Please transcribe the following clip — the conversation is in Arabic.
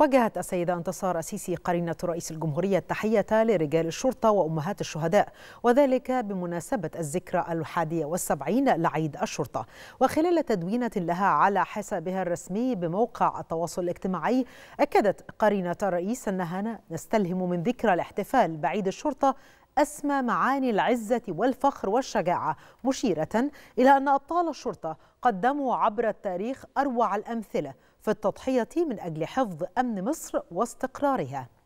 وجهت السيدة انتصار السيسي قرينة رئيس الجمهورية التحية لرجال الشرطة وأمهات الشهداء وذلك بمناسبة الذكرى الحادية والسبعين لعيد الشرطة وخلال تدوينة لها على حسابها الرسمي بموقع التواصل الاجتماعي أكدت قرينة الرئيس أنها نستلهم من ذكرى الاحتفال بعيد الشرطة أسمى معاني العزة والفخر والشجاعة مشيرة إلى أن أبطال الشرطة قدموا عبر التاريخ أروع الأمثلة في التضحية من أجل حفظ أمن مصر واستقرارها